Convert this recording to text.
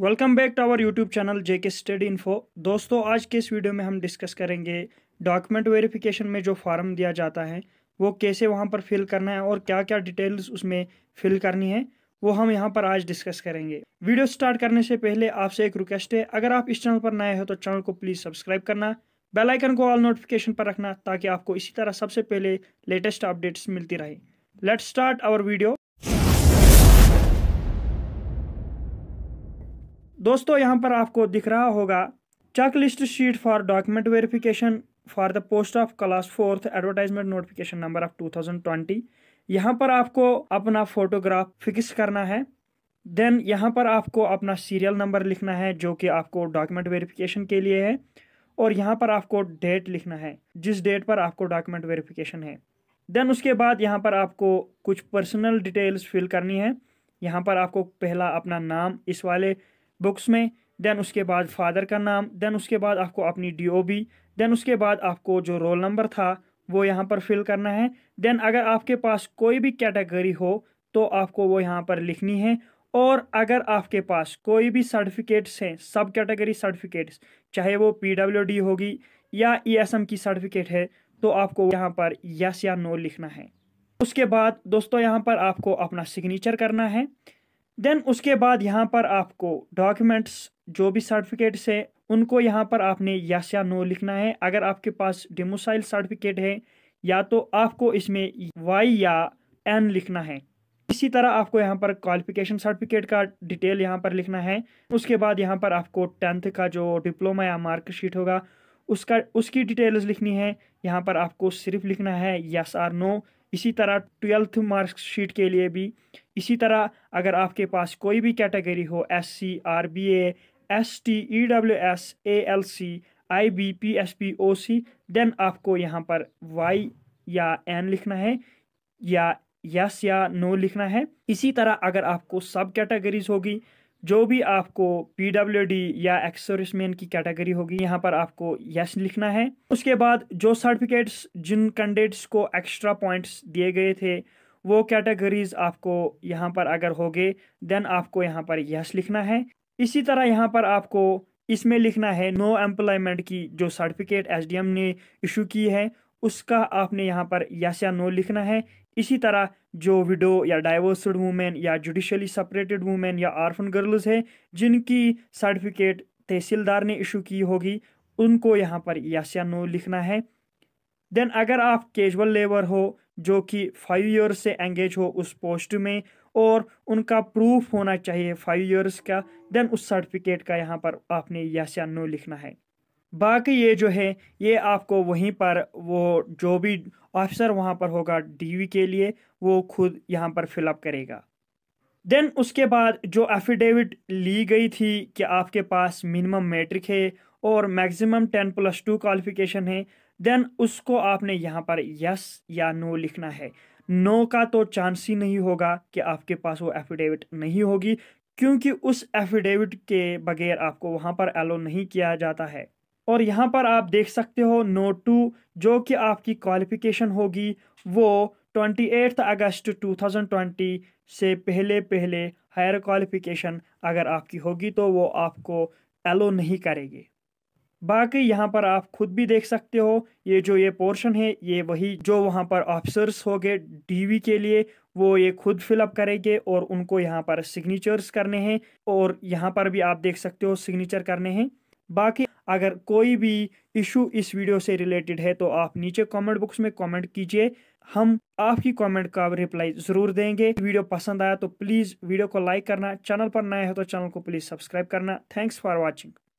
welcome back to our YouTube channel JK study info दोस्तों आज के इस वीडियो में हम डिस्कस करेंगे डॉक्यूमेंट वेरिफिकेशन में जो फॉर्म दिया जाता है वो कैसे वहाँ पर फिल करना है और क्या क्या डिटेल्स उसमें फिल करनी है वो हम यहाँ पर आज डिस्कस करेंगे वीडियो स्टार्ट करने से पहले आपसे एक रिक्वेस्ट है अगर आप इस चैनल पर नए हो तो चैनल को प्लीज़ सब्सक्राइब करना बेलाइकन को ऑल नोटिफिकेशन पर रखना ताकि आपको इसी तरह सबसे पहले लेटेस्ट अपडेट्स मिलती रहे लेट स्टार्ट आवर वीडियो दोस्तों यहाँ पर आपको दिख रहा होगा check list sheet for document verification for the post of class fourth advertisement notification number of 2020 यहाँ पर आपको अपना फोटोग्राफ फिक्स करना है देन यहाँ पर आपको अपना सीरियल नंबर लिखना है जो कि आपको डॉक्यूमेंट वेरिफिकेशन के लिए है और यहाँ पर आपको डेट लिखना है जिस डेट पर आपको डॉक्यूमेंट वेरिफिकेशन है देन उसके बाद यहाँ पर आपको कुछ पर्सनल डिटेल्स फिल करनी है यहाँ पर आपको पहला अपना नाम इस वाले बुक्स में दैन उसके बाद फादर का नाम दैन उसके बाद आपको अपनी डी दैन उसके बाद आपको जो रोल नंबर था वो यहाँ पर फिल करना है दैन अगर आपके पास कोई भी कैटेगरी हो तो आपको वो यहाँ पर लिखनी है और अगर आपके पास कोई भी सर्टिफिकेट्स हैं सब कैटेगरी सर्टिफिकेट्स चाहे वो पी होगी या ई e की सर्टिफिकेट है तो आपको यहाँ पर यस या नो लिखना है उसके बाद दोस्तों यहाँ पर आपको अपना सिग्नेचर करना है देन उसके बाद यहाँ पर आपको डॉक्यूमेंट्स जो भी सर्टिफिकेट्स है उनको यहाँ पर आपने यस या नो लिखना है अगर आपके पास डिमोसाइल सर्टिफिकेट है या तो आपको इसमें वाई या एन लिखना है इसी तरह आपको यहाँ पर क्वालिफिकेशन सर्टिफिकेट का डिटेल यहाँ पर लिखना है उसके बाद यहाँ पर आपको टेंथ का जो डिप्लोमा या मार्कशीट होगा उसका उसकी डिटेल्स लिखनी है यहाँ पर आपको सिर्फ लिखना है यस आर नो इसी तरह ट्वेल्थ मार्क्स शीट के लिए भी इसी तरह अगर आपके पास कोई भी कैटेगरी हो S C R B S T E W S A L C I B P S P O C then आपको यहाँ पर वाई या एन लिखना है या यस या नो लिखना है इसी तरह अगर आपको सब कैटेगरीज होगी जो भी आपको पी डब्ल्यू डी या एक्स सर्विसमैन की कैटेगरी होगी यहाँ पर आपको यस लिखना है उसके बाद जो सर्टिफिकेट्स जिन कैंडिडेट्स को एक्स्ट्रा पॉइंट्स दिए गए थे वो कैटेगरीज आपको यहाँ पर अगर हो गए देन आपको यहाँ पर यस लिखना है इसी तरह यहाँ पर आपको इसमें लिखना है नो एम्प्लॉयमेंट की जो सर्टिफिकेट एम ने इशू की है उसका आपने यहाँ पर यस या नो लिखना है इसी तरह जो विडो या डाइवर्सड वूमेन या जुडिशली सेपरेटेड वूमेन या आर्फन गर्ल्स हैं जिनकी सर्टिफिकेट तहसीलदार ने इशू की होगी उनको यहाँ पर यस या नो लिखना है देन अगर आप कैजुअल लेबर हो जो कि फाइव ईयर्स से एंगेज हो उस पोस्ट में और उनका प्रूफ होना चाहिए फाइव ईयर्स का देन उस सर्टिफिकेट का यहाँ पर आपने यस या नो लिखना है बाकी ये जो है ये आपको वहीं पर वो जो भी ऑफिसर वहाँ पर होगा डीवी के लिए वो खुद यहाँ पर फिलअप करेगा देन उसके बाद जो एफिडेविट ली गई थी कि आपके पास मिनिमम मैट्रिक है और maximum ten plus two qualification है देन उसको आपने यहाँ पर यस या नो लिखना है नो का तो चांस ही नहीं होगा कि आपके पास वो एफिडेविट नहीं होगी क्योंकि उस एफिडेविट के बगैर आपको वहाँ पर एलो नहीं किया जाता है और यहाँ पर आप देख सकते हो नोट टू जो कि आपकी क्वालिफिकेशन होगी वो ट्वेंटी एट्थ अगस्त 2020 से पहले पहले हायर क्वालिफिकेशन अगर आपकी होगी तो वो आपको एलो नहीं करेगी बाकी यहाँ पर आप खुद भी देख सकते हो ये जो ये पोर्शन है ये वही जो वहाँ पर ऑफिसर्स हो गए डीवी के लिए वो ये खुद फिलअप करेंगे और उनको यहाँ पर सिग्नेचर्स करने हैं और यहाँ पर भी आप देख सकते हो सिग्नेचर करने हैं बाकी अगर कोई भी इशू इस वीडियो से रिलेटेड है तो आप नीचे कमेंट बॉक्स में कमेंट कीजिए हम आपकी कमेंट का रिप्लाई ज़रूर देंगे वीडियो पसंद आया तो प्लीज़ वीडियो को लाइक करना चैनल पर नए हो तो चैनल को प्लीज़ सब्सक्राइब करना थैंक्स फॉर वॉचिंग